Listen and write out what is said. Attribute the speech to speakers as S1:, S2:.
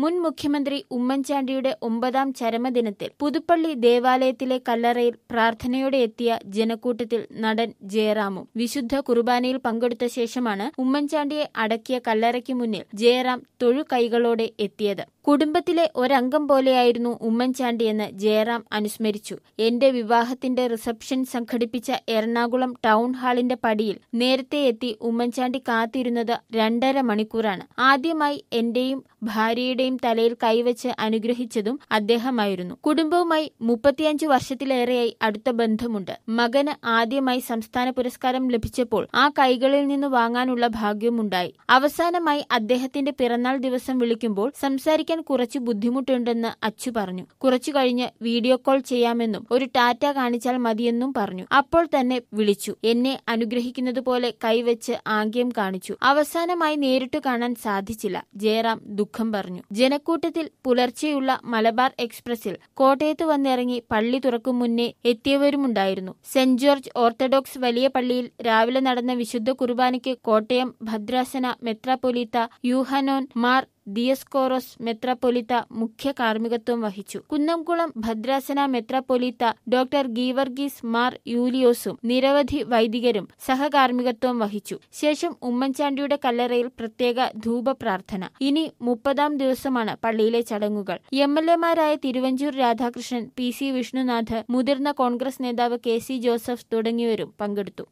S1: മുൻ മുഖ്യമന്ത്രി ഉമ്മൻചാണ്ടിയുടെ ഒമ്പതാം ചരമദിനത്തിൽ പുതുപ്പള്ളി ദേവാലയത്തിലെ കല്ലറയിൽ പ്രാർത്ഥനയോടെ എത്തിയ ജനക്കൂട്ടത്തിൽ നടൻ ജയറാമും വിശുദ്ധ കുർബാനയിൽ പങ്കെടുത്ത ശേഷമാണ് ഉമ്മൻചാണ്ടിയെ അടക്കിയ കല്ലറയ്ക്ക് മുന്നിൽ ജയറാം തൊഴു കൈകളോടെ എത്തിയത് കുടുംബത്തിലെ ഒരംഗം പോലെയായിരുന്നു ഉമ്മൻചാണ്ടിയെന്ന് ജയറാം അനുസ്മരിച്ചു എന്റെ വിവാഹത്തിന്റെ റിസപ്ഷൻ സംഘടിപ്പിച്ച എറണാകുളം ടൗൺ ഹാളിന്റെ പടിയിൽ നേരത്തെ എത്തി ഉമ്മൻചാണ്ടി കാത്തിരുന്നത് രണ്ടര മണിക്കൂറാണ് ആദ്യമായി എന്റെയും ഭാര്യയുടെയും തലയിൽ കൈവച്ച് അനുഗ്രഹിച്ചതും അദ്ദേഹമായിരുന്നു കുടുംബവുമായി മുപ്പത്തിയഞ്ചു വർഷത്തിലേറെയായി അടുത്ത ബന്ധമുണ്ട് മകന് ആദ്യമായി സംസ്ഥാന പുരസ്കാരം ലഭിച്ചപ്പോൾ ആ കൈകളിൽ നിന്ന് വാങ്ങാനുള്ള ഭാഗ്യമുണ്ടായി അവസാനമായി അദ്ദേഹത്തിന്റെ പിറന്നാൾ ദിവസം വിളിക്കുമ്പോൾ സംസാരിക്കാൻ പോകാൻ കുറച്ച് ബുദ്ധിമുട്ടുണ്ടെന്ന് അച്ചു പറഞ്ഞു കുറച്ചു കഴിഞ്ഞ് വീഡിയോ കോൾ ചെയ്യാമെന്നും ഒരു ടാറ്റ കാണിച്ചാൽ മതിയെന്നും പറഞ്ഞു അപ്പോൾ തന്നെ വിളിച്ചു എന്നെ അനുഗ്രഹിക്കുന്നത് പോലെ കൈവച്ച് ആംഗ്യം കാണിച്ചു അവസാനമായി നേരിട്ട് കാണാൻ സാധിച്ചില്ല ജയറാം ദുഃഖം പറഞ്ഞു ജനക്കൂട്ടത്തിൽ പുലർച്ചെയുള്ള മലബാർ എക്സ്പ്രസിൽ കോട്ടയത്ത് വന്നിറങ്ങി പള്ളി തുറക്കും മുന്നേ എത്തിയവരുമുണ്ടായിരുന്നു സെന്റ് ജോർജ് ഓർത്തഡോക്സ് വലിയ പള്ളിയിൽ രാവിലെ നടന്ന വിശുദ്ധ കുർബാനയ്ക്ക് കോട്ടയം ഭദ്രാസന മെത്രാപൊലീത്ത യൂഹനോൻ മാർ ദിയസ്കോറോസ് മെത്രാപ്പൊലിത്ത മുഖ്യ കാർമ്മികത്വം വഹിച്ചു കുന്നംകുളം ഭദ്രാസന മെത്രാപ്പൊലിത്ത ഡോക്ടർ ഗീവർഗീസ് മാർ യൂലിയോസും നിരവധി വൈദികരും സഹകാർമ്മികത്വം വഹിച്ചു ശേഷം ഉമ്മൻചാണ്ടിയുടെ കല്ലറയിൽ പ്രത്യേക ധൂപപ്രാർത്ഥന ഇനി മുപ്പതാം ദിവസമാണ് പള്ളിയിലെ ചടങ്ങുകൾ എം എൽ എമാരായ തിരുവഞ്ചൂർ രാധാകൃഷ്ണൻ പി സി വിഷ്ണുനാഥ് മുതിർന്ന കോൺഗ്രസ് നേതാവ് കെ സി ജോസഫ് തുടങ്ങിയവരും പങ്കെടുത്തു